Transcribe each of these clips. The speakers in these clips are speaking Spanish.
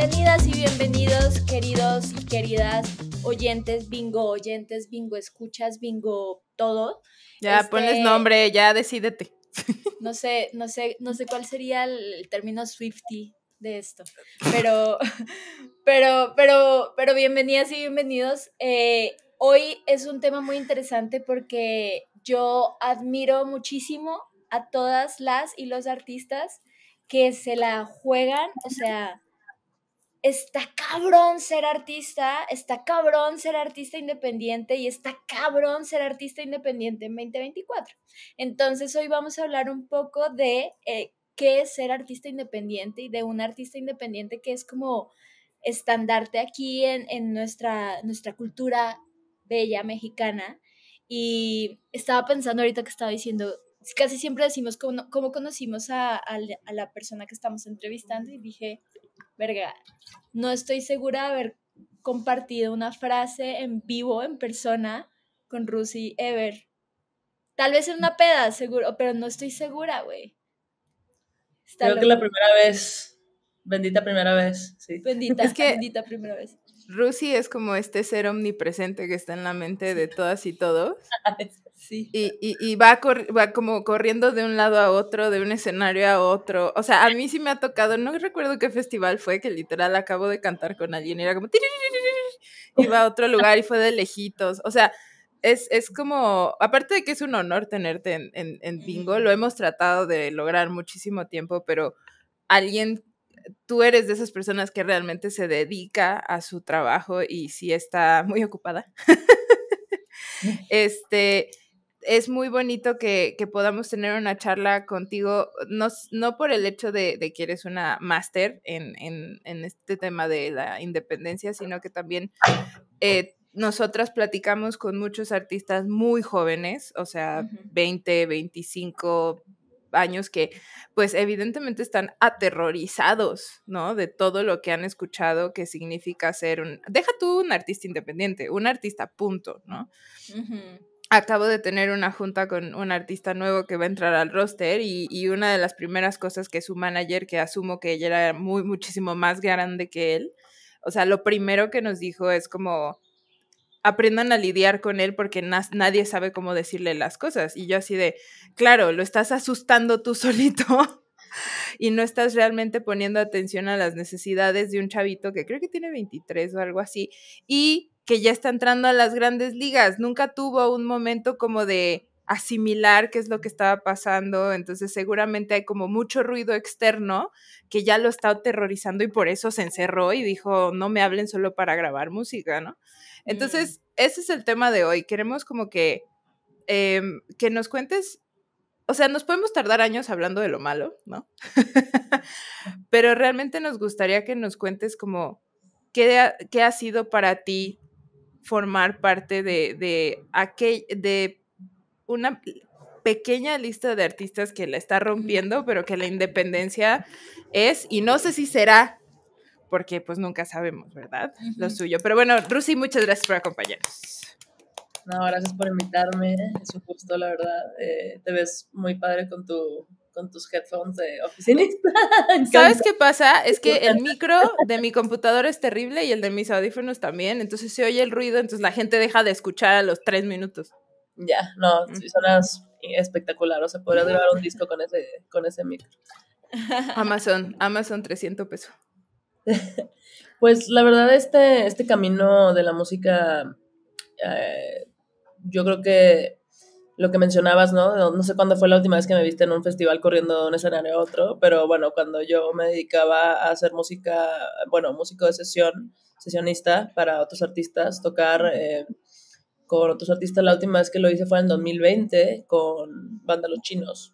Bienvenidas y bienvenidos, queridos y queridas oyentes, bingo oyentes, bingo escuchas, bingo todo. Ya pones este, nombre, ya decídete. No sé, no sé, no sé cuál sería el término Swifty de esto, pero, pero, pero, pero bienvenidas y bienvenidos. Eh, hoy es un tema muy interesante porque yo admiro muchísimo a todas las y los artistas que se la juegan, o sea, está cabrón ser artista, está cabrón ser artista independiente y está cabrón ser artista independiente en 2024. Entonces hoy vamos a hablar un poco de eh, qué es ser artista independiente y de un artista independiente que es como estandarte aquí en, nuestra, nuestra cultura bella mexicana. Y estaba pensando ahorita que estaba diciendo, casi siempre decimos cómo, conocimos a, a la persona que estamos entrevistando y dije, verga, no estoy segura de haber compartido una frase en vivo, en persona, con Rusi Ever. Tal vez en una peda, seguro, pero no estoy segura, güey. Creo que la primera vez, bendita primera vez, sí. Bendita, bendita primera vez. Rusi es como este ser omnipresente que está en la mente de todas y todos. Ah, sí. Y, y, y va, va como corriendo de un lado a otro, de un escenario a otro. O sea, a mí sí me ha tocado, no recuerdo qué festival fue, que literal acabo de cantar con alguien y era como... Iba a otro lugar y fue de lejitos. O sea, es, es como, aparte de que es un honor tenerte en, en bingo, lo hemos tratado de lograr muchísimo tiempo, pero alguien tú eres de esas personas que realmente se dedica a su trabajo y sí está muy ocupada. este, es muy bonito que, podamos tener una charla contigo, no, por el hecho de, que eres una máster en, este tema de la independencia, sino que también eh, nosotras platicamos con muchos artistas muy jóvenes, o sea, 20, 25, años que pues evidentemente están aterrorizados, ¿no? De todo lo que han escuchado que significa ser un, deja tú un artista independiente, un artista punto, ¿no? Acabo de tener una junta con un artista nuevo que va a entrar al roster y, y, una de las primeras cosas que su manager, que asumo que ella era muy, muchísimo más grande que él, o sea, lo primero que nos dijo es como, aprendan a lidiar con él porque nadie sabe cómo decirle las cosas. Y yo así de, claro, lo estás asustando tú solito y no estás realmente poniendo atención a las necesidades de un chavito que creo que tiene 23 o algo así y que ya está entrando a las grandes ligas. Nunca tuvo un momento como de asimilar qué es lo que estaba pasando, entonces seguramente hay como mucho ruido externo que ya lo está aterrorizando y por eso se encerró y dijo, no me hablen solo para grabar música, ¿no? Mm. Entonces, ese es el tema de hoy. Queremos como que, em, que nos cuentes, o sea, nos podemos tardar años hablando de lo malo, ¿no? Pero realmente nos gustaría que nos cuentes como qué, ha, sido para ti formar parte de, aquel, de una pequeña lista de artistas que la está rompiendo, pero que la independencia es, y no sé si será porque pues nunca sabemos, ¿verdad? Lo suyo. Pero bueno, Rusi, muchas gracias por acompañarnos. No, gracias por invitarme, es un gusto, la verdad. Eh, te ves muy padre con tu con tus headphones de oficinista. ¿Sabes qué pasa? Es que el micro de mi computador es terrible y el de mis audífonos también, entonces se oye el ruido, entonces la gente deja de escuchar a los tres minutos. Ya, no, son sonas espectacular, o sea, podrías grabar un disco con ese, con ese micro. Amazon, Amazon 300 pesos. pues la verdad, este, este camino de la música, eh, yo creo que lo que mencionabas, ¿no? No sé cuándo fue la última vez que me viste en un festival corriendo de un escenario a otro, pero bueno, cuando yo me dedicaba a hacer música, bueno, músico de sesión, sesionista para otros artistas, tocar eh, con otros artistas, la última vez que lo hice fue en 2020 con Banda Los Chinos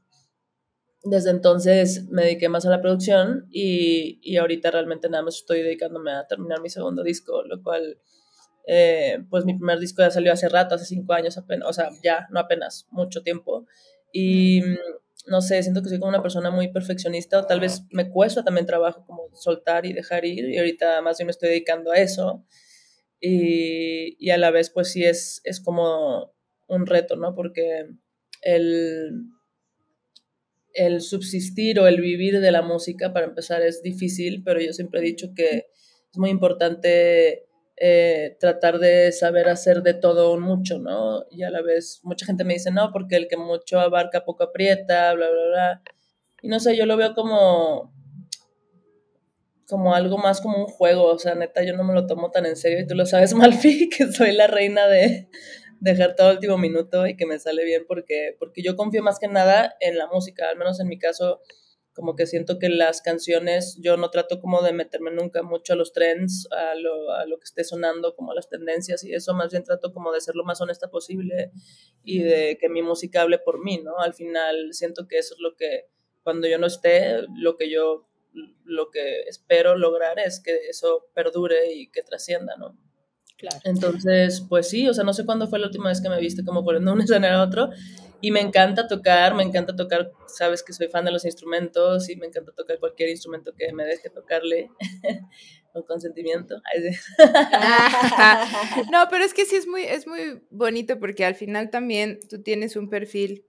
desde entonces me dediqué más a la producción y, y, ahorita realmente nada más estoy dedicándome a terminar mi segundo disco, lo cual, eh, pues mi primer disco ya salió hace rato, hace cinco años apenas, o sea, ya, no apenas, mucho tiempo. Y mm, no sé, siento que soy como una persona muy perfeccionista tal vez me cuesta también trabajo como soltar y dejar ir y ahorita más bien me estoy dedicando a eso. Y, y a la vez, pues sí, es, es como un reto, ¿no? Porque el el subsistir o el vivir de la música, para empezar, es difícil, pero yo siempre he dicho que es muy importante eh, tratar de saber hacer de todo mucho, ¿no? Y a la vez, mucha gente me dice, no, porque el que mucho abarca poco aprieta, bla, bla, bla. Y no sé, yo lo veo como como algo más como un juego, o sea, neta, yo no me lo tomo tan en serio y tú lo sabes, Malfi, que soy la reina de, dejar todo el último minuto y que me sale bien porque, porque yo confío más que nada en la música, al menos en mi caso, como que siento que las canciones, yo no trato como de meterme nunca mucho a los trends, a lo, a lo que esté sonando, como a las tendencias y eso, más bien trato como de ser lo más honesta posible y de que mi música hable por mí, ¿no? Al final siento que eso es lo que, cuando yo no esté, lo que yo, lo que espero lograr es que eso perdure y que trascienda, ¿no? Entonces, pues sí, o sea, no sé cuándo fue la última vez que me viste como poniendo un escenario a otro. Y me encanta tocar, me encanta tocar, sabes que soy fan de los instrumentos y me encanta tocar cualquier instrumento que me deje tocarle con consentimiento. no, pero es que sí es muy, es muy bonito porque al final también tú tienes un perfil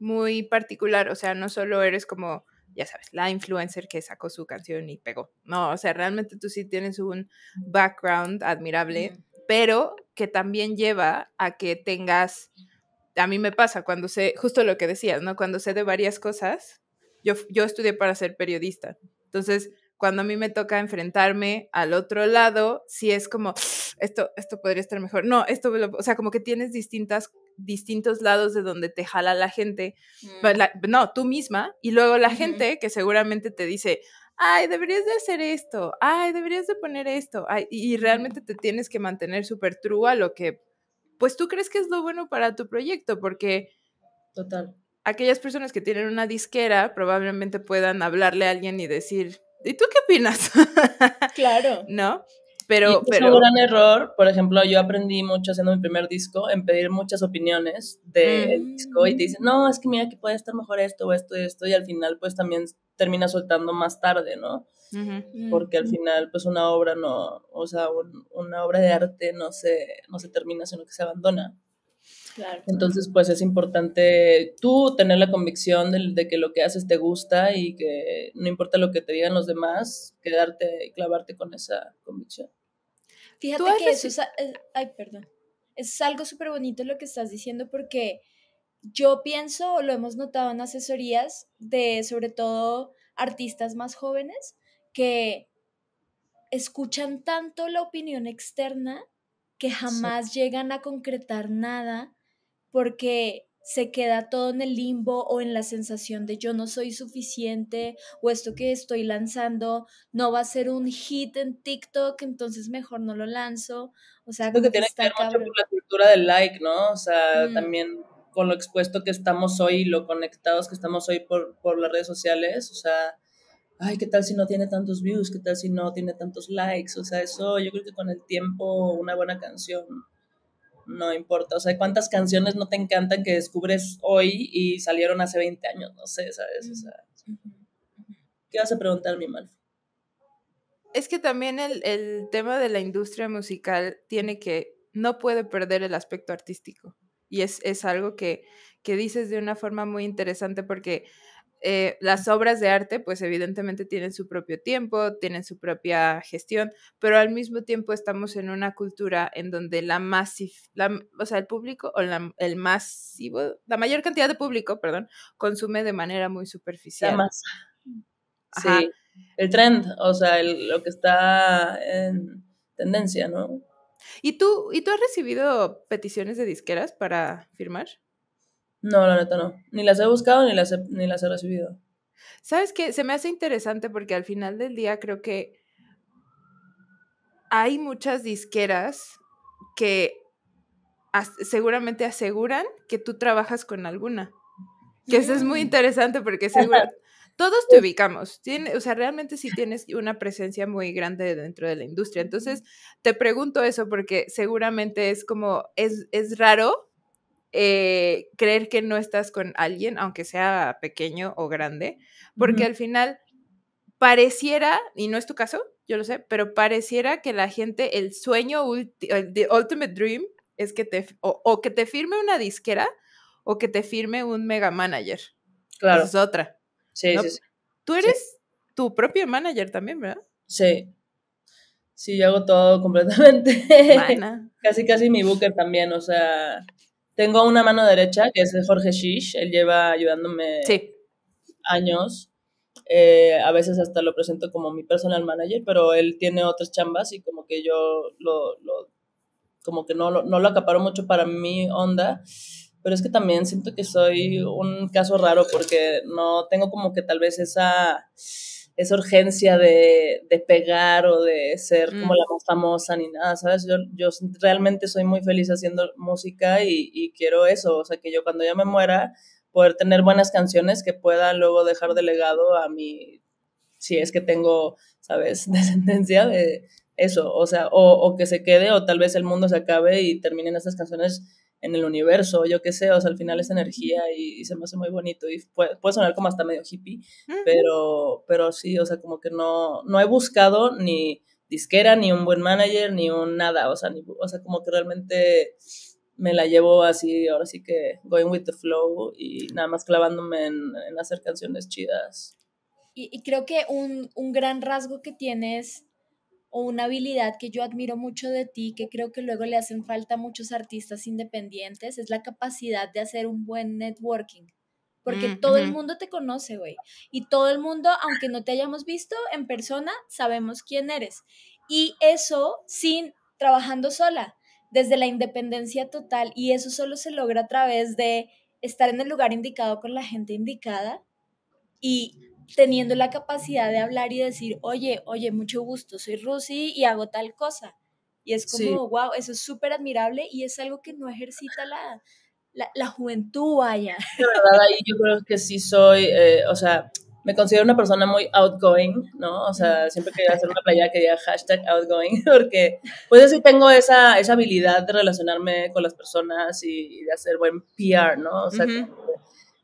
muy particular, o sea, no solo eres como ya sabes, la influencer que sacó su canción y pegó. No, o sea, realmente tú sí tienes un background admirable, pero que también lleva a que tengas, a mí me pasa cuando sé, justo lo que decías, ¿no? Cuando sé de varias cosas, yo, yo estudié para ser periodista. Entonces, cuando a mí me toca enfrentarme al otro lado, si es como, ah, esto, esto podría estar mejor. No, esto, o sea, como que tienes distintas, distintos lados de donde te jala la gente, mm. pues, no, tú misma, y luego la gente que seguramente te dice, ay, deberías de hacer esto, ay, deberías de poner esto, y realmente te tienes que mantener súper true a lo que, pues tú crees que es lo bueno para tu proyecto, porque... Total. Aquellas personas que tienen una disquera probablemente puedan hablarle a alguien y decir, ¿y tú qué opinas? claro. ¿No? Pero, pero, Es un gran error, por ejemplo, yo aprendí mucho haciendo mi primer disco, en pedir muchas opiniones del mm. disco y te dicen, no, es que mira que puede estar mejor esto o esto y esto, y al final pues también termina soltando más tarde, ¿no? Porque al final pues una obra no, o sea, una obra de arte no se, no se termina, sino que se abandona. Entonces, pues es importante tú tener la convicción de, que lo que haces te gusta y que no importa lo que te digan los demás, quedarte y clavarte con esa convicción. Fíjate que eso es, ay, perdón. Es algo súper bonito lo que estás diciendo porque yo pienso, lo hemos notado en asesorías de sobre todo artistas más jóvenes que escuchan tanto la opinión externa que jamás llegan a concretar nada porque se queda todo en el limbo o en la sensación de yo no soy suficiente o esto que estoy lanzando no va a ser un hit en TikTok, entonces mejor no lo lanzo. O sea, que, tiene que ver mucho con la cultura del like, ¿no? O sea, mm. también con lo expuesto que estamos hoy, lo conectados que estamos hoy por, por las redes sociales, o sea, ay, ¿qué tal si no tiene tantos views? ¿Qué tal si no tiene tantos likes? O sea, eso yo creo que con el tiempo una buena canción no importa. O sea, ¿cuántas canciones no te encantan que descubres hoy y salieron hace 20 años? No sé, ¿sabes? O sea, ¿qué vas a preguntar, mi mal? Es que también el, el tema de la industria musical tiene que, no puede perder el aspecto artístico. Y es, es algo que, que dices de una forma muy interesante porque eh, las obras de arte, pues evidentemente tienen su propio tiempo, tienen su propia gestión, pero al mismo tiempo estamos en una cultura en donde la masif el público o el masivo, la mayor cantidad de público, perdón, consume de manera muy superficial. Sí, el trend, o sea, lo que está en tendencia, ¿no? ¿Y tú, ¿Y tú has recibido peticiones de disqueras para firmar? No, la neta no. Ni las he buscado ni las he, ni las he recibido. ¿Sabes qué? Se me hace interesante porque al final del día creo que hay muchas disqueras que seguramente aseguran que tú trabajas con alguna. Que eso es muy mm. interesante porque todos te ubicamos. Tiene, o sea, realmente sí tienes una presencia muy grande dentro de la industria. Entonces, te pregunto eso porque seguramente es como, es, es raro eh, creer que no estás con alguien, aunque sea pequeño o grande, porque al final pareciera, y no es tu caso, yo lo sé, pero pareciera que la gente, el sueño, ultimate dream, es que te, o, que te firme una disquera o que te firme un mega manager. Claro. es otra. Sí, Tú eres tu propio manager también, ¿verdad? Sí. Sí, yo hago todo completamente. casi, casi mi booker también, o sea, tengo una mano derecha, que es Jorge Shish, él lleva ayudándome años. Eh, a veces hasta lo presento como mi personal manager, pero él tiene otras chambas y como que yo lo, como que no, no lo acaparo mucho para mi onda, pero es que también siento que soy un caso raro porque no tengo como que tal vez esa esa urgencia de, pegar o de ser mm. como la más famosa ni nada, ¿sabes? Yo, realmente soy muy feliz haciendo música y, quiero eso, o sea, que yo cuando ya me muera, poder tener buenas canciones que pueda luego dejar de legado a mi, si es que tengo, ¿sabes?, descendencia de eso, o sea, o, o que se quede o tal vez el mundo se acabe y terminen estas canciones en el universo, yo qué sé, o sea, al final es energía y, se me hace muy bonito y puede, sonar como hasta medio hippie, pero, pero sí, o sea, como que no, no he buscado ni disquera, ni un buen manager, ni un nada, o sea, ni, o sea, como que realmente me la llevo así, ahora sí que going with the flow y nada más clavándome en, hacer canciones chidas. Y, creo que un, un, gran rasgo que tienes o una habilidad que yo admiro mucho de ti, que creo que luego le hacen falta a muchos artistas independientes, es la capacidad de hacer un buen networking. Porque mm, todo el mundo te conoce, güey. Y todo el mundo, aunque no te hayamos visto en persona, sabemos quién eres. Y eso sin trabajando sola, desde la independencia total. Y eso solo se logra a través de estar en el lugar indicado con la gente indicada y teniendo la capacidad de hablar y decir, oye, oye, mucho gusto, soy Rusi y hago tal cosa. Y es como, wow, eso es súper admirable y es algo que no ejercita la, la, juventud, vaya. La verdad, ahí yo creo que sí soy, eh, o sea, me considero una persona muy outgoing, ¿no? O sea, siempre quería hacer una playa que diga hashtag outgoing, porque pues yo sí tengo esa, esa habilidad de relacionarme con las personas y, de hacer buen PR, ¿no? O sea,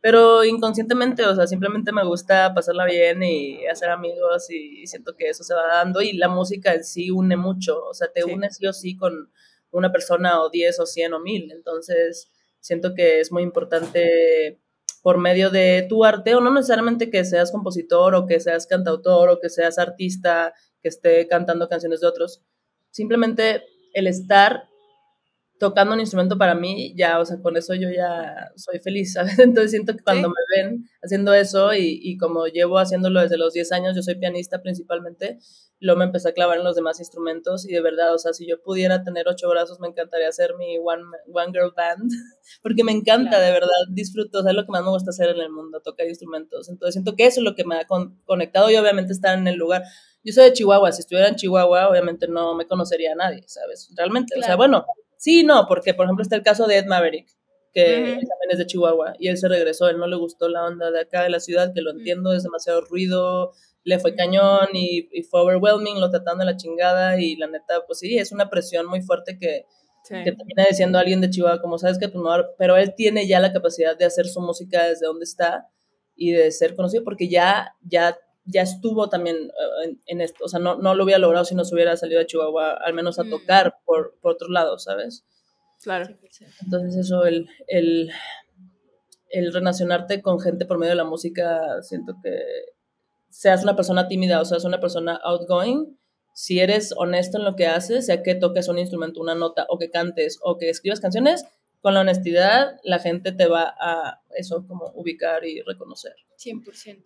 pero inconscientemente, o sea, simplemente me gusta pasarla bien y hacer amigos y siento que eso se va dando y la música en sí une mucho, o sea, te unes une sí o sí con una persona o diez o 100 o mil, entonces siento que es muy importante por medio de tu arte, o no necesariamente que seas compositor o que seas cantautor o que seas artista que esté cantando canciones de otros, simplemente el estar tocando un instrumento para mí, ya, o sea, con eso yo ya soy feliz, ¿sabes? Entonces siento que cuando me ven haciendo eso y, como llevo haciéndolo desde los 10 años, yo soy pianista principalmente, luego me empecé a clavar en los demás instrumentos y de verdad, o sea, si yo pudiera tener ocho brazos, me encantaría hacer mi One, one Girl Band, porque me encanta, de verdad, disfruto, o sea, es lo que más me gusta hacer en el mundo, tocar instrumentos. Entonces siento que eso es lo que me ha conectado y obviamente estar en el lugar. Yo soy de Chihuahua, si estuviera en Chihuahua, obviamente no me conocería a nadie, ¿sabes? Realmente, o sea, bueno Sí, no, porque por ejemplo está el caso de Ed Maverick, que también es de Chihuahua, y él se regresó, él no le gustó la onda de acá de la ciudad, que lo entiendo, es demasiado ruido, le fue cañón y, fue overwhelming, lo tratando de la chingada, y la neta, pues sí, es una presión muy fuerte que, que termina diciendo alguien de Chihuahua, como sabes que, tu no, pero él tiene ya la capacidad de hacer su música desde donde está y de ser conocido, porque ya, ya ya estuvo también eh, en, esto, o sea, no, lo hubiera logrado si no se hubiera salido a Chihuahua, al menos a mm. tocar por, por otro lado, ¿sabes? Claro. Entonces eso, el, el, el, relacionarte con gente por medio de la música, siento que seas una persona tímida o seas una persona outgoing, si eres honesto en lo que haces, sea que toques un instrumento, una nota, o que cantes, o que escribas canciones, con la honestidad la gente te va a eso como ubicar y reconocer. 100%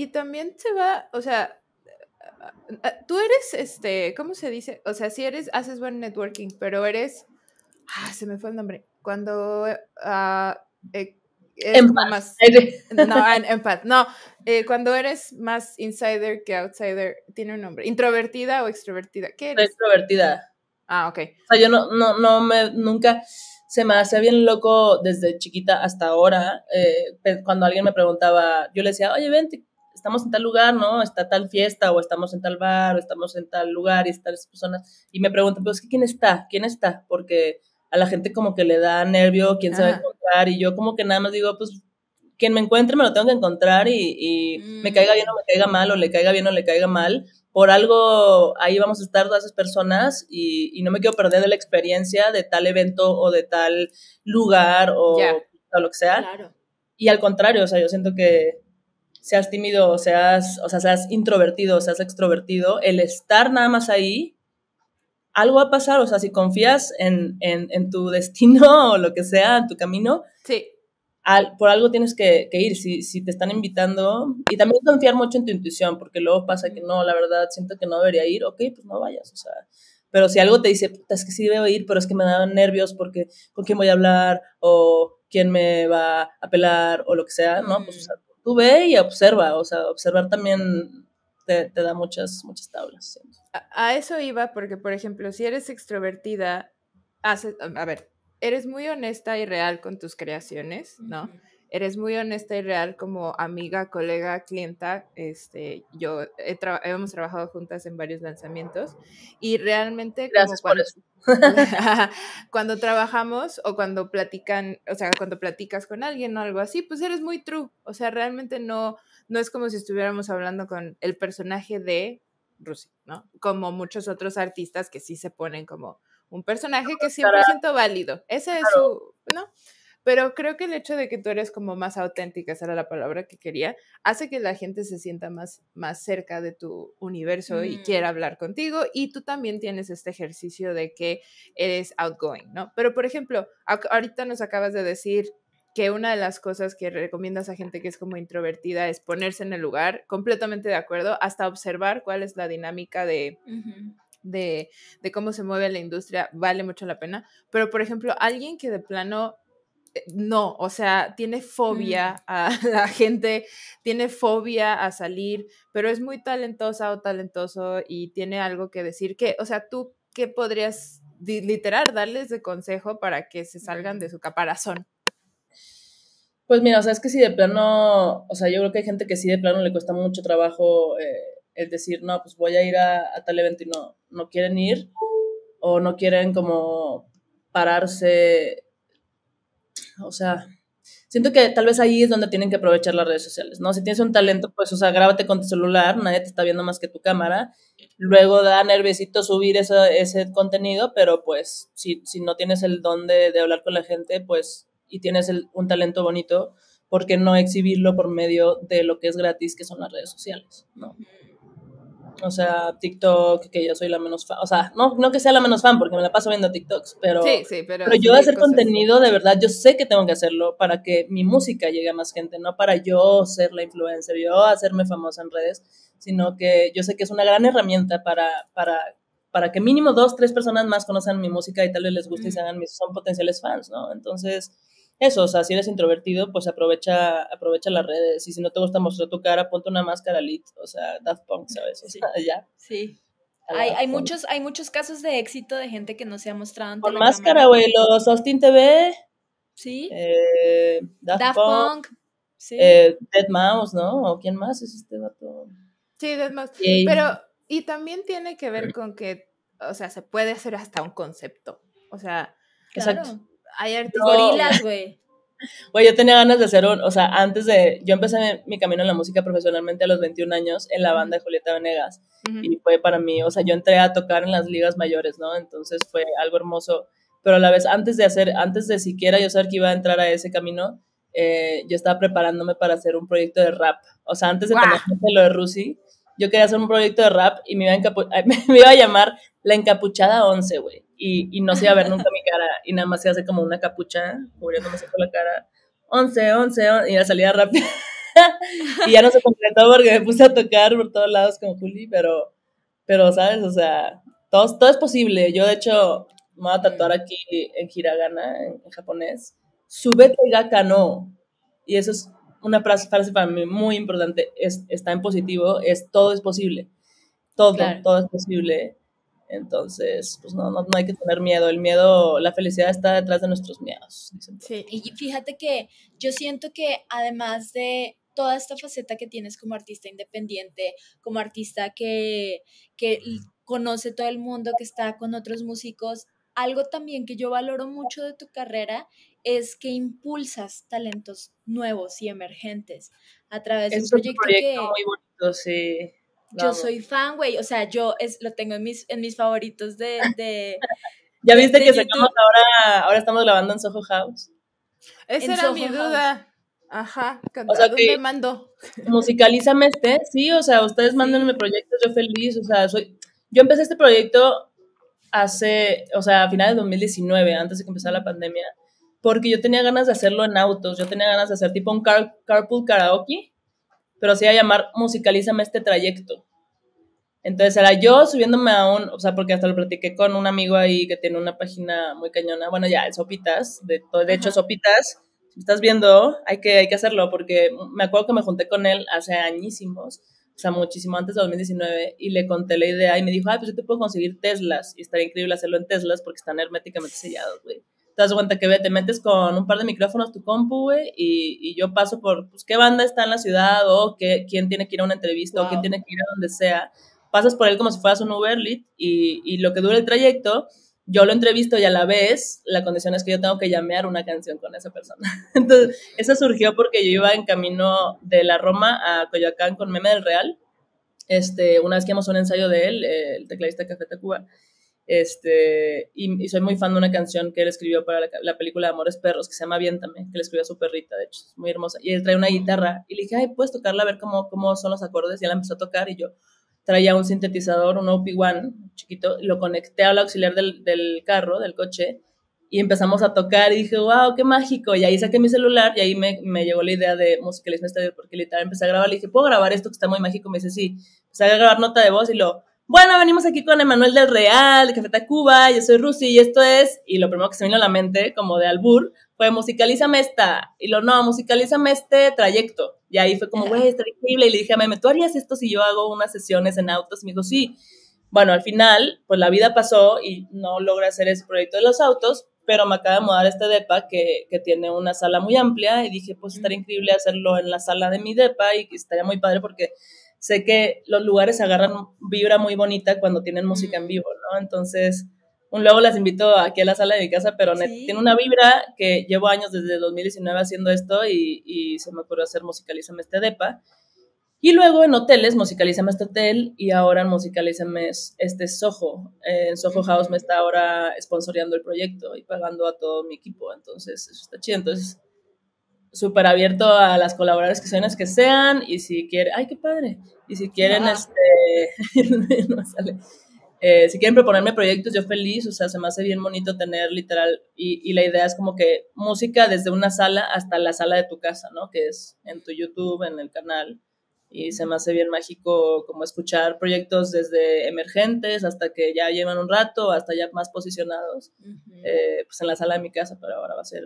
y también se va, o sea, tú eres, este, ¿cómo se dice? O sea, si eres, haces buen networking, pero eres, ah, se me fue el nombre, cuando... Uh, no, empath, no, eh, cuando eres más insider que outsider, tiene un nombre, introvertida o extrovertida, ¿qué eres? Extrovertida. Ah, ok. O sea, yo no, no, no me, nunca se me hacía bien loco desde chiquita hasta ahora, cuando alguien me preguntaba, yo le decía, oye, vente estamos en tal lugar, ¿no? Está tal fiesta o estamos en tal bar o estamos en tal lugar y estas personas. Y me preguntan, pues, ¿quién está? ¿Quién está? Porque a la gente como que le da nervio quién se va a encontrar y yo como que nada más digo, pues, quien me encuentre me lo tengo que encontrar y, mm. me caiga bien o me caiga mal o le caiga bien o le caiga mal. Por algo ahí vamos a estar todas esas personas y, no me quiero perder de la experiencia de tal evento o de tal lugar o, lo que sea. Y al contrario, o sea, yo siento que seas tímido, seas, o sea, seas introvertido, seas extrovertido, el estar nada más ahí, algo va a pasar, o sea, si confías en, tu destino o lo que sea, en tu camino, sí. por algo tienes que, ir, si, te están invitando, y también confiar mucho en tu intuición, porque luego pasa que no, la verdad, siento que no debería ir, ok, pues no vayas, o sea, pero si algo te dice, puta, es que sí debo ir, pero es que me dan nervios porque con quién voy a hablar o quién me va a apelar? o lo que sea, ¿no? Pues, o sea, tú ve y observa, o sea, observar también te, da muchas, muchas tablas. A, eso iba porque, por ejemplo, si eres extrovertida, a ver, eres muy honesta y real con tus creaciones, ¿no? eres muy honesta y real como amiga, colega, clienta. Este, yo hemos trabajado juntas en varios lanzamientos y realmente Gracias cuando, por eso. cuando trabajamos o cuando platican, o sea, cuando platicas con alguien o algo así, pues eres muy true. O sea, realmente no, no es como si estuviéramos hablando con el personaje de Rusi, ¿no? Como muchos otros artistas que sí se ponen como un personaje que siempre siento válido. Ese es su, ¿no? pero creo que el hecho de que tú eres como más auténtica, esa era la palabra que quería, hace que la gente se sienta más, más cerca de tu universo y mm. quiera hablar contigo y tú también tienes este ejercicio de que eres outgoing, ¿no? Pero por ejemplo, ahorita nos acabas de decir que una de las cosas que recomiendas a gente que es como introvertida es ponerse en el lugar, completamente de acuerdo, hasta observar cuál es la dinámica de, de, de, cómo se mueve la industria, vale mucho la pena. Pero, por ejemplo, alguien que de plano este, no, o sea, tiene mm. fobia a la gente, tiene fobia a salir, pero es muy talentosa o talentoso y tiene algo que decir que, o sea, tú qué podrías literar, darles de consejo para que se salgan de su caparazón. Pues mira, o sea, es que si de plano, o sea, yo creo que hay gente que sí de plano le cuesta mucho trabajo eh, el decir, no, pues voy a ir a, a tal evento y no, no quieren ir o no quieren como pararse o sea, siento que tal vez ahí es donde tienen que aprovechar las redes sociales, ¿no? Si tienes un talento, pues, o sea, grábate con tu celular, nadie te está viendo más que tu cámara. Luego da nervecito subir ese contenido, pero pues, si, si no tienes el don de, de, hablar con la gente, pues, y tienes un talento bonito, ¿por qué no exhibirlo por medio de lo que es gratis, que son las redes sociales, ¿no? O sea, TikTok, que yo soy la menos fan. O sea, no, no que sea la menos fan, porque me la paso viendo TikToks, pero, pero, yo hacer contenido, de verdad, yo sé que tengo que hacerlo para que mi música llegue a más gente, no para yo ser la influencer, yo hacerme famosa en redes, sino que yo sé que es una gran herramienta para, para, para que mínimo dos, tres personas más conozcan mi música y tal vez les guste y sean mis, son potenciales fans, ¿no? Entonces eso, o sea, si eres introvertido, pues aprovecha, aprovecha las redes. Y si no te gusta mostrar tu cara, ponte una máscara lit, o sea, Daft Punk, ¿sabes? sí. ya. Sí. Hay, hay, muchos, hay muchos casos de éxito de gente que no se ha mostrado ante Con máscara, güey, los Austin TV. Sí. Eh, Daft, Punk. Sí. Eh, Mouse, ¿no? ¿O quién más es este dato? Sí, Dead Mouse. Pero, y también tiene que ver con que, o sea, se puede hacer hasta un concepto. O sea, Exacto. Hay Gorilas, güey. Güey, yo tenía ganas de hacer un, o sea, antes de, yo empecé mi camino en la música profesionalmente a los 21 años en la banda de Julieta Venegas y fue para mí, o sea, yo entré a tocar en las ligas mayores, ¿no? Entonces fue algo hermoso, pero a la vez antes de hacer, antes de siquiera yo saber que iba a entrar a ese camino, eh, yo estaba preparándome para hacer un proyecto de rap, o sea, antes de tener lo de Rusi, yo quería hacer un proyecto de rap y iba a, me iba a llamar La Encapuchada 11, güey y, no se iba a ver nunca mi cara y nada más se hace como una capucha cubriéndome con la cara. 11, 11, y la salida rápido. y ya no se completó porque me puse a tocar por todos lados con Juli, pero, pero ¿sabes? O sea, todo, todo es posible. Yo, de hecho, me voy a tatuar aquí en hiragana, en, japonés. sube gaka Y eso es una frase, para mí muy importante. Es, está en positivo, es todo es posible. Todo, todo es posible. Entonces, pues no, no, hay que tener miedo. El miedo, la felicidad está detrás de nuestros miedos. Sí, y fíjate que yo siento que además de toda esta faceta que tienes como artista independiente, como artista que, conoce todo el mundo, que está con otros músicos, algo también que yo valoro mucho de tu carrera es que impulsas talentos nuevos y emergentes a través de un proyecto, que yo soy fan, güey. O sea, yo es, lo tengo en mis, en mis favoritos de. de ya viste que sacamos ahora, ahora estamos grabando en Soho House. Esa era mi duda. Ajá, o sea, ¿dónde mandó? mando? Musicalízame este, sí, o sea, ustedes mándenme proyectos, yo feliz, o sea, soy. Yo empecé este proyecto hace, o sea, a finales de 2019, antes de que empezara la pandemia, porque yo tenía ganas de hacerlo en autos, yo tenía ganas de hacer tipo un carpool karaoke, pero sí a llamar Musicalízame este trayecto. Entonces era yo subiéndome a un, o sea, porque hasta lo platiqué con un amigo ahí que tiene una página muy cañona, bueno, ya, el Sopitas, de, de hecho, Sopitas, estás viendo, hay que, hay que hacerlo, porque me acuerdo que me junté con él hace añísimos, o sea, muchísimo antes de 2019, y le conté la idea y me dijo, ah, pues yo te puedo conseguir Teslas, y estaría increíble hacerlo en Teslas porque están herméticamente sellados, güey te das cuenta que te metes con un par de micrófonos tu compu, güey, y, y, yo paso por, pues, qué banda está en la ciudad, o qué, quién tiene que ir a una entrevista, o quién tiene que ir a donde sea. Pasas por él como si fueras un Uber y, y lo que dura el trayecto, yo lo entrevisto y a la vez, la condición es que yo tengo que llamear una canción con esa persona. Entonces, eso surgió porque yo iba en camino de la Roma a Coyoacán con Meme del Real. Este, una vez que hemos un ensayo de él, el tecladista Café Tacuba. Este, y, soy muy fan de una canción que él escribió para la, película Amores Perros, que se llama Bien que le escribió a su perrita, de hecho, es muy hermosa. Y él trae una guitarra y le dije, ay, ¿puedes tocarla a ver cómo, cómo son los acordes? Y él empezó a tocar y yo traía un sintetizador, un OP1 chiquito, lo conecté al auxiliar del, carro, del coche, y empezamos a tocar y dije, wow, qué mágico. Y ahí saqué mi celular y ahí me, me llegó la idea de musicalismo estadio, porque literal empecé a grabar, le dije, ¿puedo grabar esto que está muy mágico? Me dice, sí. Empecé pues, a grabar nota de voz y lo bueno, venimos aquí con Emanuel del Real, de Café Tacuba, yo soy Rusi y esto es, y lo primero que se me vino a la mente, como de albur, fue musicalízame esta, y lo no, musicalízame este trayecto. Y ahí fue como, güey, estaría increíble, y le dije a Meme, ¿tú harías esto si yo hago unas sesiones en autos? Y me dijo, sí. Bueno, al final, pues la vida pasó y no logré hacer ese proyecto de los autos, pero me acaba de mudar este depa que, que tiene una sala muy amplia y dije, pues estaría increíble hacerlo en la sala de mi depa y estaría muy padre porque sé que los lugares agarran vibra muy bonita cuando tienen música en vivo, ¿no? Entonces, un luego las invito aquí a la sala de mi casa, pero tiene una vibra que llevo años desde 2019 haciendo esto y, se me ocurrió hacer Musicalízame este depa. Y luego en hoteles, Musicalízame este hotel y ahora en Musicalízame este Soho. En Soho House me está ahora sponsoreando el proyecto y pagando a todo mi equipo, entonces eso está chido. Entonces súper abierto a las colaboraciones que sean y si quieren, ay, qué padre, y si quieren, este, no sale. Eh, si quieren proponerme proyectos, yo feliz, o sea, se me hace bien bonito tener literal, y, la idea es como que música desde una sala hasta la sala de tu casa, ¿no? Que es en tu YouTube, en el canal, y se me hace bien mágico como escuchar proyectos desde emergentes hasta que ya llevan un rato, hasta ya más posicionados, eh, pues en la sala de mi casa, pero ahora va a ser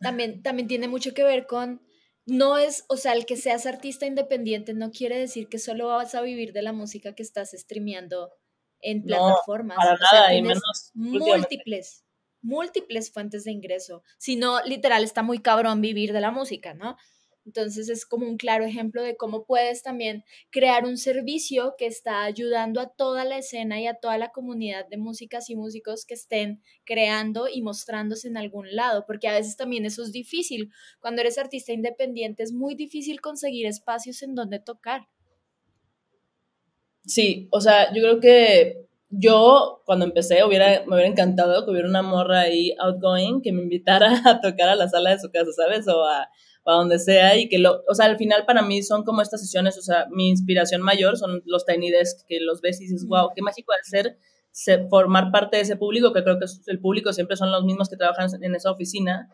también, también tiene mucho que ver con, no es, o sea, el que seas artista independiente no quiere decir que solo vas a vivir de la música que estás streameando en plataformas. No, para nada, menos múltiples, múltiples fuentes de ingreso. Si no, literal, está muy cabrón vivir de la música, ¿no? Entonces es como un claro ejemplo de cómo puedes también crear un servicio que está ayudando a toda la escena y a toda la comunidad de músicas y músicos que estén creando y mostrándose en algún lado, porque a veces también eso es difícil. Cuando eres artista independiente es muy difícil conseguir espacios en donde tocar. Sí, o sea, yo creo que yo cuando empecé hubiera, me hubiera encantado que hubiera una morra ahí outgoing que me invitara a tocar a la sala de su casa, ¿sabes? O a para donde sea y que lo, o sea, al final para mí son como estas sesiones, o sea, mi inspiración mayor son los Tiny Desk, que los ves y dices, wow, qué mágico al ser formar parte de ese público, que creo que el público siempre son los mismos que trabajan en esa oficina.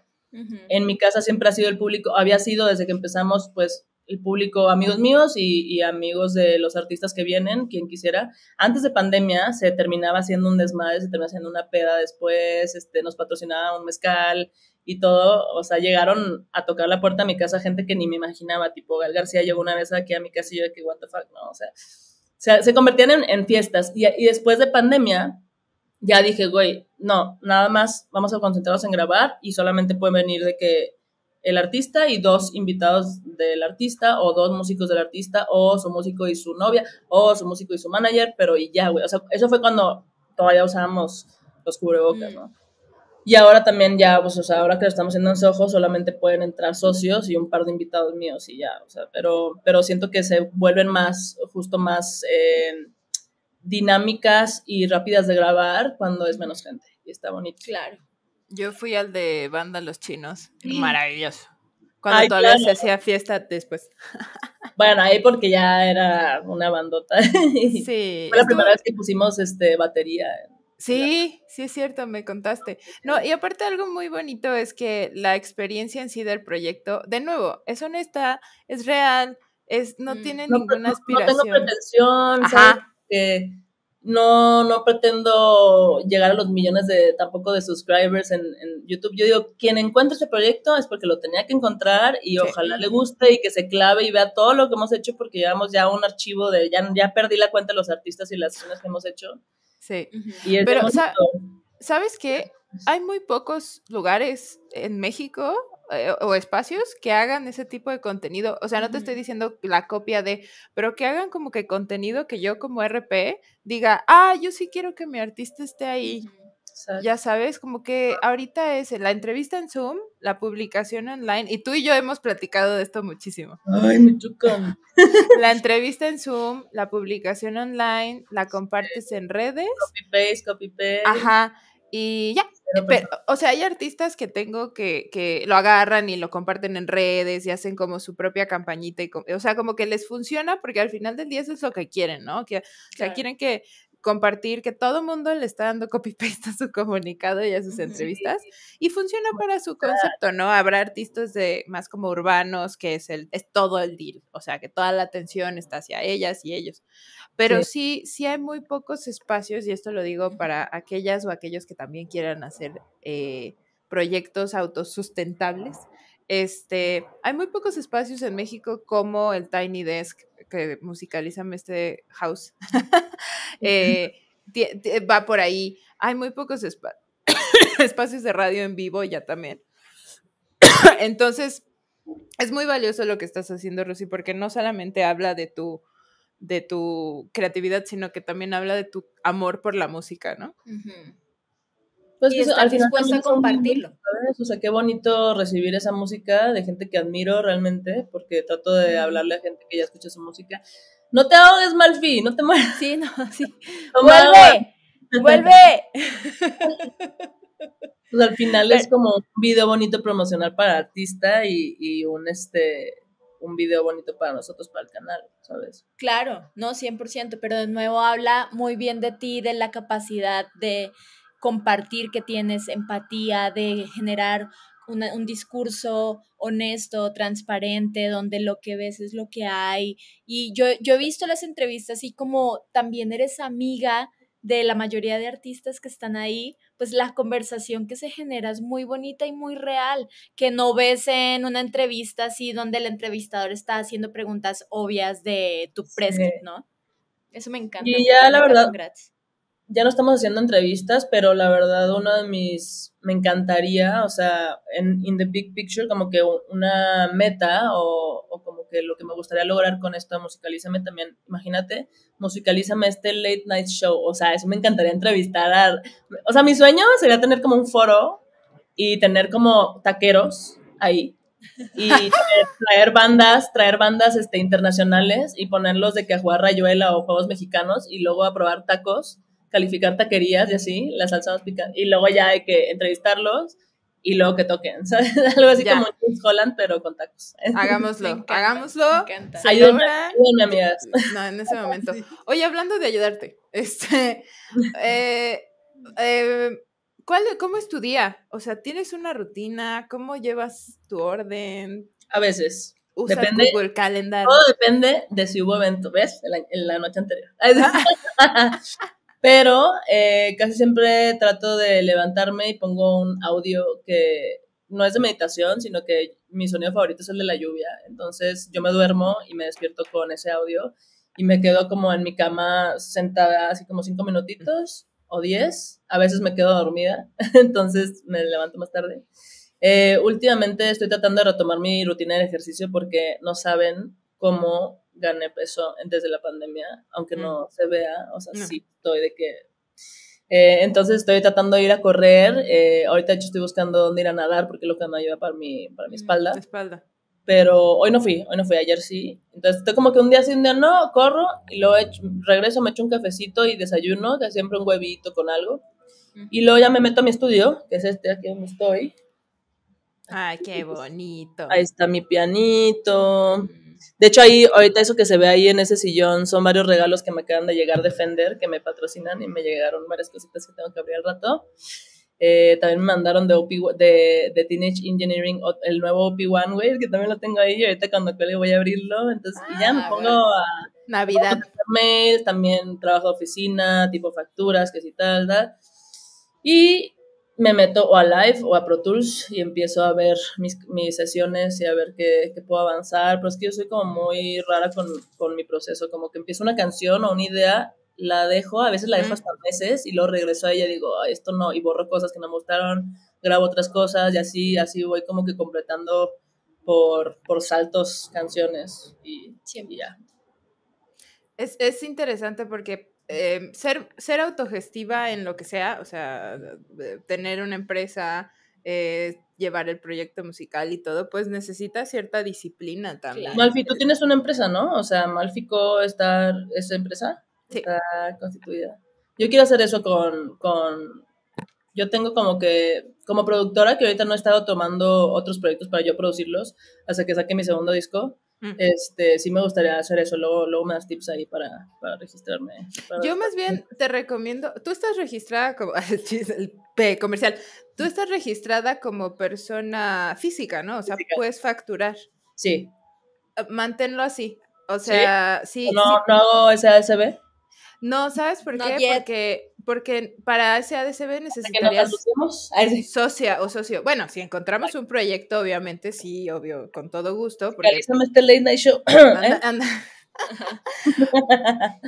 En mi casa siempre ha sido el público, había sido desde que empezamos, pues el público, amigos míos y, amigos de los artistas que vienen, quien quisiera. Antes de pandemia se terminaba haciendo un desmadre, se terminaba haciendo una peda después, este, nos patrocinaba un mezcal, y todo, o sea, llegaron a tocar la puerta a mi casa gente que ni me imaginaba, tipo Gal García llegó una vez aquí a mi casa y yo de que, what the fuck, no, o sea, se, convertían en, fiestas y, y, después de pandemia ya dije, güey, no, nada más vamos a concentrarnos en grabar y solamente pueden venir de que el artista y dos invitados del artista o dos músicos del artista o su músico y su novia o su músico y su manager, pero y ya, güey, o sea, eso fue cuando todavía usábamos los cubrebocas, mm. ¿no? Y ahora también ya, pues, o sea, ahora que lo estamos haciendo en Soho, solamente pueden entrar socios y un par de invitados míos y ya, o sea, pero, pero siento que se vuelven más, justo más eh, dinámicas y rápidas de grabar cuando es menos gente y está bonito. Claro. Yo fui al de Banda Los Chinos, mm. maravilloso. Cuando todavía se hacía fiesta después. Bueno, ahí porque ya era una bandota. Sí. Fue la primera vez que pusimos este, batería. En Sí, sí es cierto, me contaste. No, y aparte algo muy bonito es que la experiencia en sí del proyecto, de nuevo, es honesta, es real, es no mm. tiene ninguna aspiración. No tengo pretensión, no, no pretendo llegar a los millones de tampoco de subscribers en, YouTube. Yo digo, quien encuentra este proyecto es porque lo tenía que encontrar y ojalá le guste y que se clave y vea todo lo que hemos hecho porque llevamos ya un archivo de, ya, ya perdí la cuenta de los artistas y las acciones que hemos hecho. Sí. Y Pero, ¿sabes que Hay muy pocos lugares en México eh, o espacios que hagan ese tipo de contenido. O sea, no te estoy diciendo la copia de, pero que hagan como que contenido que yo como RP diga, ah, yo sí quiero que mi artista esté ahí ya sabes, como que ahorita es la entrevista en Zoom, la publicación online, y tú y yo hemos platicado de esto muchísimo. Ay, me La entrevista en Zoom, la publicación online, la compartes en redes. Copy paste, copy paste. Ajá. Y ya, pero, o sea, hay artistas que tengo que, que, lo agarran y lo comparten en redes y hacen como su propia campañita. Y, o sea, como que les funciona porque al final del día es eso que quieren, ¿no? Que, O sea, quieren que compartir que todo mundo le está dando copy-paste a su comunicado y a sus entrevistas. Y funciona para su concepto, ¿no? Habrá artistas de más como urbanos, que es, el, es todo el deal, o sea, que toda la atención está hacia ellas y ellos. Pero sí. sí, hay muy pocos espacios, y esto lo digo para aquellas o aquellos que también quieran hacer eh, proyectos autosustentables, este, hay muy pocos espacios en México como el Tiny Desk, que musicalizan este house. Eh, va por ahí. Hay muy pocos espacios de radio en vivo ya también. Entonces, es muy valioso lo que estás haciendo, Rosy, porque no solamente habla de tu, de tu creatividad, sino que también habla de tu amor por la música, ¿no? Pues y pues, dispuesta a compartirlo. sabes o sea, qué bonito recibir esa música de gente que admiro realmente, porque trato de hablarle a gente que ya escucha su música. No te ahogues, Malfi, no te mueras. Sí, no, sí. ¡Vuelve! ¡Vuelve! pues al final es como un video bonito promocional para artista y, y un este un video bonito para nosotros, para el canal, ¿sabes? Claro, no, 100%, pero de nuevo habla muy bien de ti, de la capacidad de, compartir que tienes empatía, de generar un discurso honesto, transparente, donde lo que ves es lo que hay. Y yo, yo he visto las entrevistas y como también eres amiga de la mayoría de artistas que están ahí, pues la conversación que se genera es muy bonita y muy real, que no ves en una entrevista así donde el entrevistador está haciendo preguntas obvias de tu prescript, ¿no? Eso me encanta. Y ya la verdad, ya no estamos haciendo entrevistas, pero la verdad uno de mis, me encantaría, o sea, en in the big picture, como que una meta o, como que lo que me gustaría lograr con esto, musicalízame también, imagínate, musicalízame este late night show, o sea, eso me encantaría entrevistar a, o sea, mi sueño sería tener como un foro y tener como taqueros ahí, y traer bandas, traer bandas este, internacionales y ponerlos de que a jugar rayuela o juegos mexicanos y luego a probar tacos calificar taquerías y así, las más picante. Y luego ya hay que entrevistarlos y luego que toquen, ¿sabes? Algo así como un Holland, pero con tacos. Hagámoslo, hagámoslo. Ayúdame, amigas. No, en ese momento. Oye, hablando de ayudarte, este, eh, eh, ¿cuál, ¿cómo es tu día? O sea, ¿tienes una rutina? ¿Cómo llevas tu orden? A veces. depende, Google Calendar. Todo depende de si hubo evento, ¿ves? en la noche anterior. Pero eh, casi siempre trato de levantarme y pongo un audio que no es de meditación, sino que mi sonido favorito es el de la lluvia. Entonces yo me duermo y me despierto con ese audio y me quedo como en mi cama sentada así como cinco minutitos o diez. A veces me quedo dormida, entonces me levanto más tarde. Eh, últimamente estoy tratando de retomar mi rutina de ejercicio porque no saben cómo gané peso desde la pandemia, aunque no mm. se vea, o sea, sí estoy de que... Eh, entonces estoy tratando de ir a correr, eh, ahorita yo estoy buscando dónde ir a nadar porque lo que me ayuda para mi, para mi mm, espalda. espalda. Pero hoy no fui, hoy no fui, ayer sí. Entonces estoy como que un día sí, un día no, corro y luego regreso, me echo un cafecito y desayuno, que siempre un huevito con algo. Y luego ya me meto a mi estudio, que es este aquí donde estoy. Ay, qué pues, bonito. Ahí está mi pianito. Mm. De hecho, ahí, ahorita eso que se ve ahí en ese sillón son varios regalos que me acaban de llegar de Fender, que me patrocinan y me llegaron varias cositas que tengo que abrir al rato. Eh, también me mandaron de, de, Teenage Engineering el nuevo OP1, güey, que también lo tengo ahí. Y ahorita cuando cuelgue voy a abrirlo. Entonces, ya me ah, pongo a. Navidad. Mail, también trabajo de oficina, tipo facturas, que si tal, tal. Y me meto o a Live o a Pro Tools y empiezo a ver mis, sesiones y a ver qué, puedo avanzar. Pero es que yo soy como muy rara con, mi proceso, como que empiezo una canción o una idea, la dejo, a veces la dejo hasta meses y luego regreso a ella y digo, esto no, y borro cosas que no me gustaron, grabo otras cosas y así, así voy como que completando por, por saltos canciones y, y ya. Es, es interesante porque Em, ser, ser autogestiva en lo que sea, o sea, tener una empresa, eh, llevar el proyecto musical y todo, pues necesita cierta disciplina también. Malfi, tú tienes una empresa, ¿no? O sea, Malfico está, esa empresa, está constituida. Yo quiero hacer eso con, con, yo tengo como que, como productora, que ahorita no he estado tomando otros proyectos para yo producirlos, hasta que saque mi segundo disco, este, sí me gustaría hacer eso, luego, luego me das tips ahí para, registrarme. Yo más bien te recomiendo, tú estás registrada como, el P comercial, tú estás registrada como persona física, ¿no? O sea, puedes facturar. Sí. Ah, manténlo así. O sea, sí. ¿No, ¿No hago SASB? No, ¿sabes por qué? Porque porque para ese ADCB necesitarías socia o socio. Bueno, si encontramos un proyecto, obviamente sí, obvio, con todo gusto.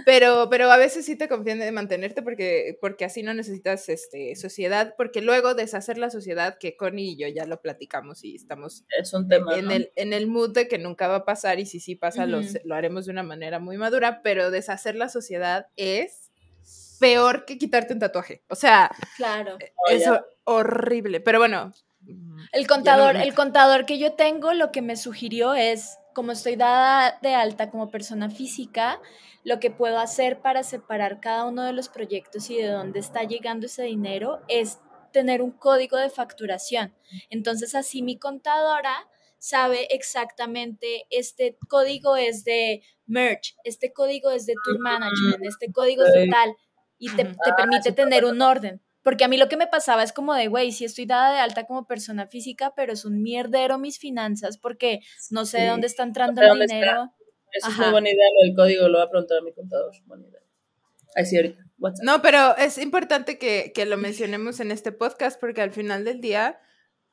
pero, pero a veces sí te de mantenerte porque, porque así no necesitas este, sociedad, porque luego deshacer la sociedad, que Connie y yo ya lo platicamos y estamos es un en, el, en el mood de que nunca va a pasar y si sí pasa lo haremos de una manera muy madura, pero deshacer la sociedad es peor que quitarte un tatuaje. O sea, claro. Eh, es horrible. Pero bueno. El contador, el contador que yo tengo lo que me sugirió es, como estoy dada de alta como persona física, lo que puedo hacer para separar cada uno de los proyectos y de dónde está llegando ese dinero es tener un código de facturación. Entonces así mi contadora sabe exactamente, este código es de merch, este código es de tour management, este código es de tal y te, ah, permite tener un orden. Porque a mí lo que me pasaba es como de, güey, si estoy dada de alta como persona física, pero es un mierdero mis finanzas porque no sé de dónde está entrando el dinero. es una buena idea, lo del código lo ha a preguntar mi contador. Buena idea. Ahí sí, ahorita. No, pero es importante que, lo mencionemos en este podcast porque al final del día,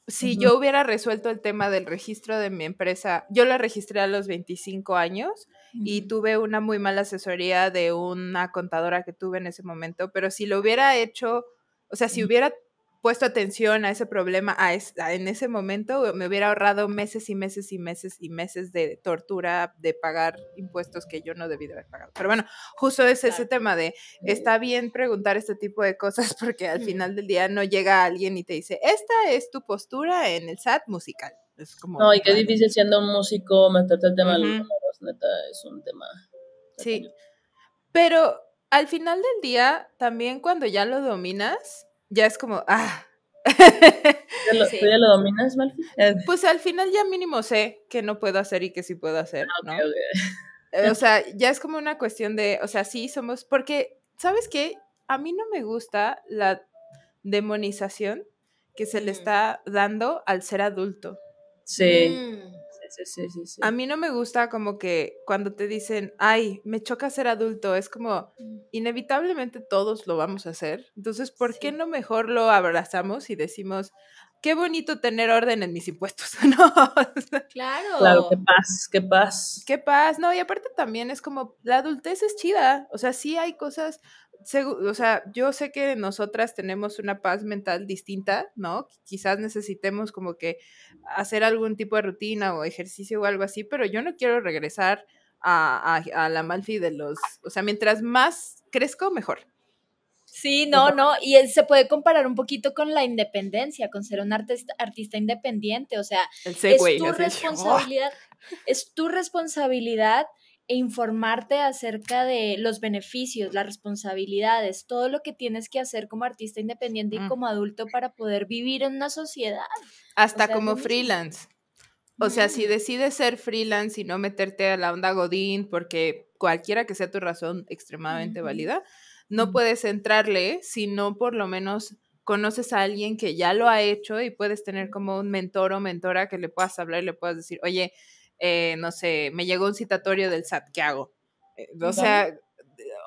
si yo hubiera resuelto el tema del registro de mi empresa, yo la registré a los 25 años y tuve una muy mala asesoría de una contadora que tuve en ese momento, pero si lo hubiera hecho, o sea, si hubiera puesto atención a ese problema a en ese momento, me hubiera ahorrado meses y meses y meses y meses de tortura de pagar impuestos que yo no debí haber pagado. Pero bueno, justo es ese tema de está bien preguntar este tipo de cosas porque al final del día no llega alguien y te dice, esta es tu postura en el SAT musical. No, y qué difícil siendo un músico meterte el tema de los neta, es un tema. Sí. Pero al final del día, también cuando ya lo dominas, ya es como, ah. ¿Tú ya, lo dominas, Malfi? Eh. Pues al final ya mínimo sé que no puedo hacer y que sí puedo hacer, ah, ¿no? Eh, o sea, ya es como una cuestión de, o sea, sí somos, porque, ¿sabes qué? A mí no me gusta la demonización que se le está dando al ser adulto. Mm. Sí. Sí, sí, sí, sí, A mí no me gusta como que cuando te dicen, ay, me choca ser adulto, es como, mm. inevitablemente todos lo vamos a hacer. Entonces, ¿por qué no mejor lo abrazamos y decimos, qué bonito tener orden en mis impuestos, ¿no? Claro. Claro, qué paz, qué paz. Qué paz, no, y aparte también es como, la adultez es chida, o sea, sí hay cosas o sea, yo sé que nosotras tenemos una paz mental distinta, ¿no? Quizás necesitemos como que hacer algún tipo de rutina o ejercicio o algo así, pero yo no quiero regresar a, la Malfi de los, o sea, mientras más crezco, mejor. Sí, no, no, y se puede comparar un poquito con la independencia, con ser un artista, artista independiente, o sea, es tu responsabilidad, es tu responsabilidad e informarte acerca de los beneficios, las responsabilidades, todo lo que tienes que hacer como artista independiente y mm. como adulto para poder vivir en una sociedad. Hasta como freelance. O sea, si mm. decides ser freelance y no meterte a la onda Godín, porque cualquiera que sea tu razón extremadamente válida, no mm. puedes entrarle si no por lo menos conoces a alguien que ya lo ha hecho y puedes tener como un mentor o mentora que le puedas hablar y le puedas decir, oye, eh, no sé, me llegó un citatorio del SAT, ¿qué hago? Eh, o sea,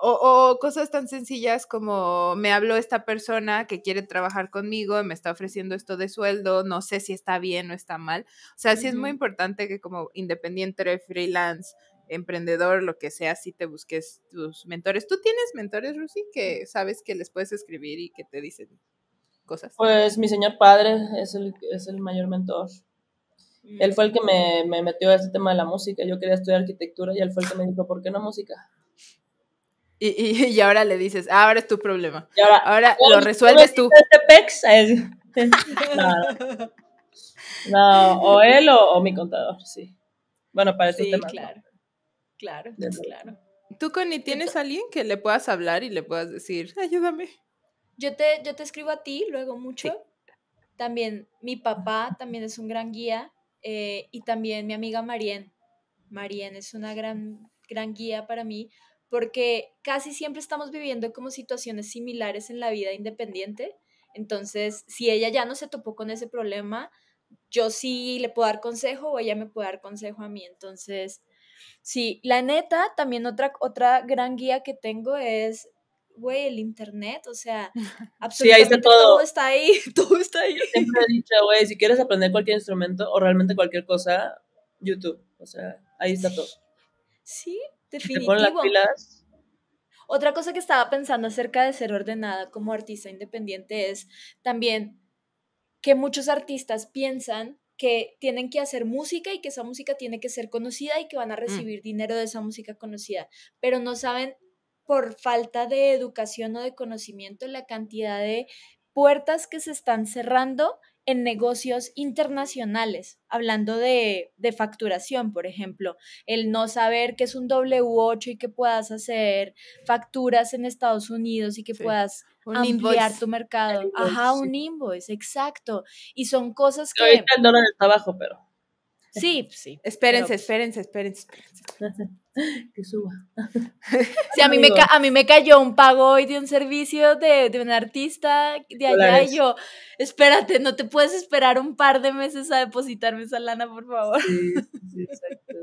o, cosas tan sencillas como me habló esta persona que quiere trabajar conmigo, me está ofreciendo esto de sueldo, no sé si está bien o está mal. O sea, sí es muy importante que como independiente, freelance, emprendedor, lo que sea, si te busques tus mentores. ¿Tú tienes mentores, Rusi, que sabes que les puedes escribir y que te dicen cosas? Pues mi señor padre es el, es el mayor mentor. Él fue el que me, me metió a ese tema de la música. Yo quería estudiar arquitectura y él fue el que me dijo, ¿por qué no música? Y, y, ahora le dices, ah, ahora es tu problema. ahora, lo resuelves tú. Este no, no, o él o, mi contador, sí. Bueno, para sí, tema Claro, claro, claro. ¿Tú, Connie, tienes a alguien que le puedas hablar y le puedas decir, ayúdame? Yo te, yo te escribo a ti luego mucho. También mi papá también es un gran guía eh, y también mi amiga Marien. Marien es una gran, gran guía para mí porque casi siempre estamos viviendo como situaciones similares en la vida independiente. Entonces, si ella ya no se topó con ese problema, yo sí le puedo dar consejo o ella me puede dar consejo a mí. Entonces, sí, la neta, también otra, otra gran guía que tengo es güey, el internet, o sea, absolutamente todo. está ahí, todo está ahí. siempre he güey, si quieres aprender cualquier instrumento o realmente cualquier cosa, YouTube, o sea, ahí está todo. Sí, definitivo. Te las pilas. Otra cosa que estaba pensando acerca de ser ordenada como artista independiente es también que muchos artistas piensan que tienen que hacer música y que esa música tiene que ser conocida y que van a mm. recibir dinero de esa música conocida, pero no saben por falta de educación o de conocimiento la cantidad de puertas que se están cerrando en negocios internacionales, hablando de, facturación, por ejemplo, el no saber que es un W8 y que puedas hacer facturas en Estados Unidos y que puedas un tu mercado. Ajá, un invoice, exacto. Y son cosas que... el dólar está abajo, pero... Sí, pues sí. Espérense, espérense, espérense, espérense. que suba. Sí, a mí, me a mí me cayó un pago hoy de un servicio de, un artista de allá y yo, espérate, no te puedes esperar un par de meses a depositarme esa lana, por favor. sí, exacto.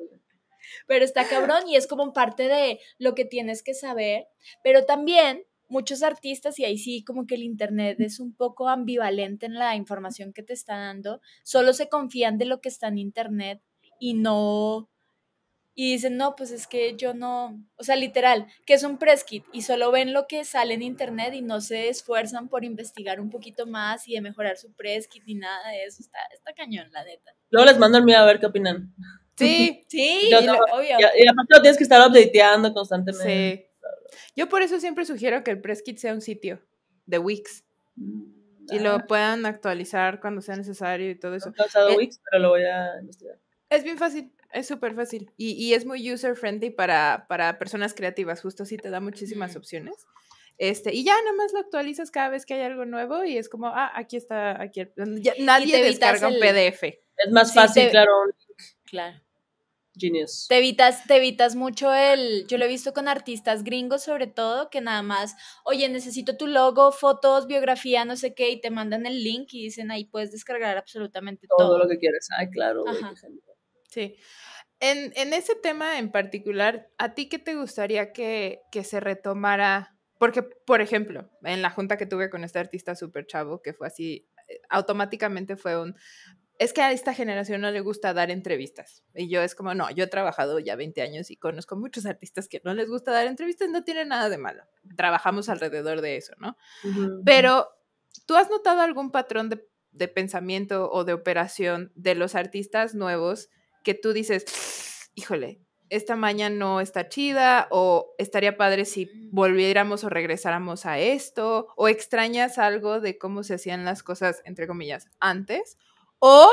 Pero está cabrón y es como parte de lo que tienes que saber, pero también muchos artistas, y ahí sí como que el Internet es un poco ambivalente en la información que te está dando, solo se confían de lo que está en Internet y no y dicen, no, pues es que yo no, o sea, literal, que es un press kit y solo ven lo que sale en internet y no se esfuerzan por investigar un poquito más y de mejorar su press kit ni nada de eso, está, está cañón, la neta. Luego les mando el mío a ver qué opinan. Sí, sí, obvio. Y, además lo tienes que estar updateando constantemente. Sí. Yo por eso siempre sugiero que el press kit sea un sitio de Wix. Mm, y lo puedan actualizar cuando sea necesario y todo eso. No he usado eh, Wix, pero lo voy a investigar. Es bien fácil. Es súper fácil y, es muy user-friendly para, para personas creativas, justo así te da muchísimas opciones. Este, y ya nada más lo actualizas cada vez que hay algo nuevo y es como, ah, aquí está, aquí nadie descarga un PDF. Es más fácil, claro. Claro. Genius. Te evitas, te evitas mucho el, yo lo he visto con artistas gringos sobre todo, que nada más, oye, necesito tu logo, fotos, biografía, no sé qué, y te mandan el link y dicen ahí puedes descargar absolutamente todo. Todo lo que quieres. ay, claro. Sí. En, en, ese tema en particular, ¿a ti qué te gustaría que, se retomara? Porque, por ejemplo, en la junta que tuve con este artista súper chavo, que fue así, eh, automáticamente fue un... Es que a esta generación no le gusta dar entrevistas. Y yo es como, no, yo he trabajado ya 20 años y conozco muchos artistas que no les gusta dar entrevistas, no tiene nada de malo. Trabajamos alrededor de eso, ¿no? Pero, ¿tú has notado algún patrón de pensamiento o de operación de los artistas nuevos? que tú dices, híjole, esta maña no está chida o estaría padre si volviéramos o regresáramos a esto o extrañas algo de cómo se hacían las cosas, entre comillas, antes o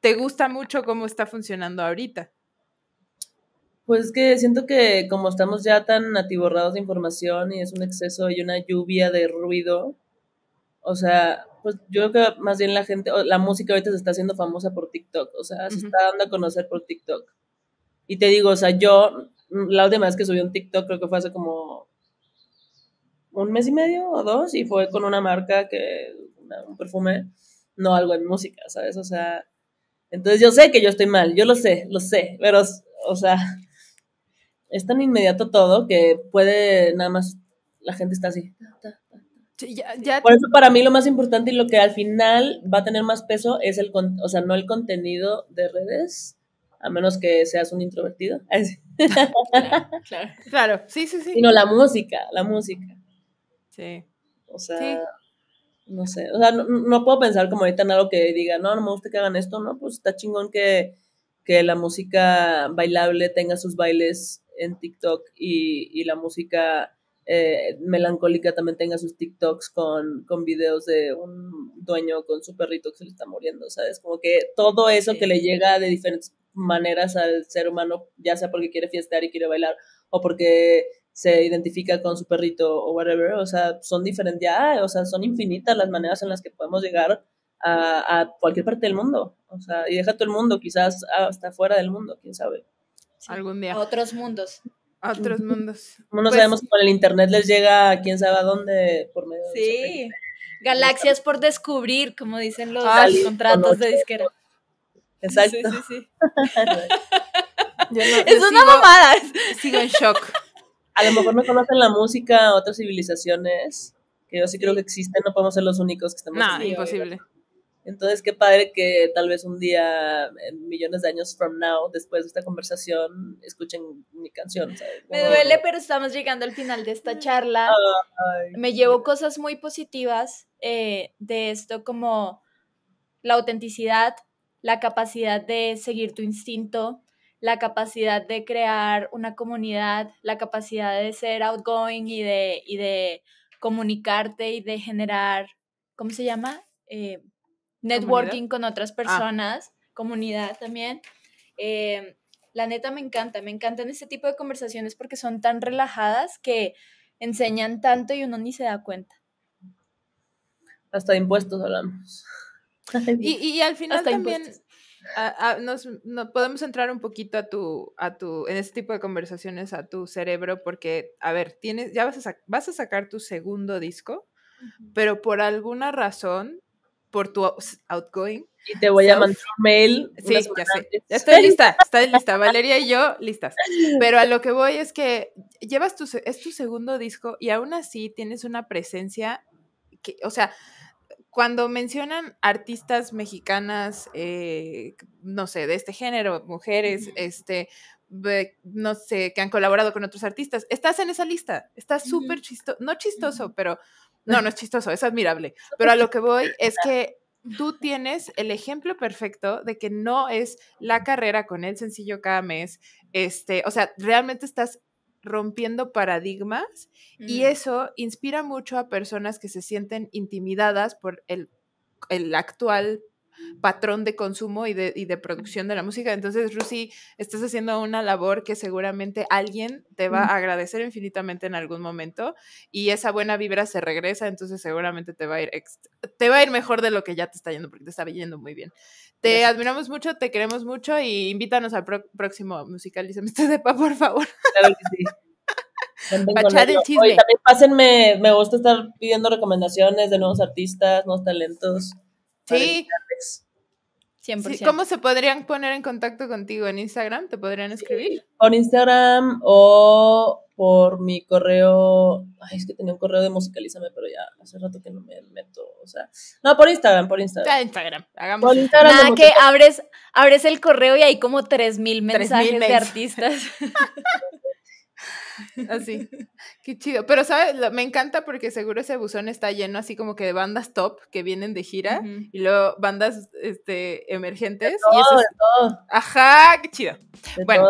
te gusta mucho cómo está funcionando ahorita. Pues que siento que como estamos ya tan atiborrados de información y es un exceso y una lluvia de ruido, o sea, pues yo creo que más bien la gente, la música ahorita se está haciendo famosa por TikTok, o sea, se está dando a conocer por TikTok. Y te digo, o sea, yo, la última vez que subí un TikTok creo que fue hace como un mes y medio o dos, y fue con una marca que, un perfume, no algo en música, ¿sabes? O sea, entonces yo sé que yo estoy mal, yo lo sé, lo sé, pero, o sea, es tan inmediato todo que puede nada más, la gente está así, por eso para mí lo más importante y lo que al final va a tener más peso es el, o sea, no el contenido de redes, a menos que seas un introvertido. claro, claro. sí, sí, sí. Sino la música, la música. Sí. O sea, no sé, o sea, no, puedo pensar como ahorita en algo que diga, no, no me gusta que hagan esto, no, pues está chingón que, que la música bailable tenga sus bailes en TikTok y, y la música eh, melancólica también tenga sus TikToks con, con videos de un dueño con su perrito que se le está muriendo, ¿sabes? Como que todo eso que le llega de diferentes maneras al ser humano, ya sea porque quiere fiestear y quiere bailar o porque se identifica con su perrito o whatever, o sea, son diferentes, o sea, son infinitas las maneras en las que podemos llegar a, cualquier parte del mundo, o sea, y deja todo el mundo, quizás hasta fuera del mundo, quién sabe. Sí. Algún A otros mundos otros mundos. no pues sabemos por el internet les llega a quién sabe dónde por medio sí. Galaxias por descubrir, como dicen los, ah, contratos de disquera. Exacto. Sí, sí, es una mamada. Sigo en shock. A lo mejor no conocen la música, otras civilizaciones, que yo sí creo que existen, no podemos ser los únicos que estamos. No, imposible. Entonces, qué padre que tal vez un día, en millones de años from now, después de esta conversación, escuchen mi canción. Me duele, pero estamos llegando al final de esta charla. Me llevo cosas muy positivas eh, de esto, como la autenticidad, la capacidad de seguir tu instinto, la capacidad de crear una comunidad, la capacidad de ser outgoing y de, y de comunicarte y de generar, ¿cómo se llama? Eh, networking con otras ah. personas, comunidad también. Eh, la neta me encanta, me encantan este tipo de conversaciones porque son tan relajadas que enseñan tanto y uno ni se da cuenta. Hasta impuestos hablamos. Y, y al final también podemos entrar un poquito a tu, a tu, en este tipo de conversaciones a tu cerebro porque, a ver, tienes, ya vas a, vas a sacar tu segundo disco, pero por alguna razón por tu outgoing. Y te voy a mandar un mail. Sí, ya sé. Ya estoy lista, estoy lista. Valeria y yo listas. Pero a lo que voy es que llevas tu, es tu segundo disco y aún así tienes una presencia que, o sea, cuando mencionan artistas mexicanas, eh, no sé, de este género, mujeres, este, no sé, que han colaborado con otros artistas, estás en esa lista, estás súper chistoso, no chistoso, pero no, no es chistoso, es admirable. Pero a lo que voy es que tú tienes el ejemplo perfecto de que no es la carrera con el sencillo cada mes. Este, o sea, realmente estás rompiendo paradigmas y mm. eso inspira mucho a personas que se sienten intimidadas por el, el actual patrón de consumo y de, producción de la música. Entonces, Rusi, estás haciendo una labor que seguramente alguien te va a agradecer infinitamente en algún momento y esa buena vibra se regresa, entonces seguramente te va a ir, te va a ir mejor de lo que ya te está yendo, porque te está yendo muy bien. Te admiramos mucho, te queremos mucho y invítanos al próximo musical y este de pa, por favor. me gusta estar pidiendo recomendaciones de nuevos artistas, nuevos talentos. Sí. ¿Cómo se podrían poner en contacto contigo? ¿En Instagram te podrían escribir? por Instagram o por mi correo. Ay, es que tenía un correo de musicalízame, pero ya hace rato que no me meto. O sea, no, por Instagram, por Instagram. Ah, Instagram, hagamos. Instagram Nada, que abres, abres el correo y hay como 3.000 mensajes de artistas. Así. Qué chido. Pero, ¿sabes? Me encanta porque seguro ese buzón está lleno así como que de bandas top que vienen de gira y luego bandas este, emergentes. de Ajá, qué chido. bueno,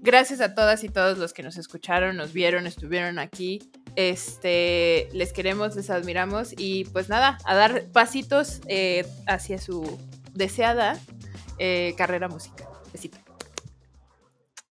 gracias a todas y todos los que nos escucharon, nos vieron, estuvieron aquí. Este, les queremos, les admiramos y pues nada, a dar pasitos eh, hacia su deseada eh, carrera musical.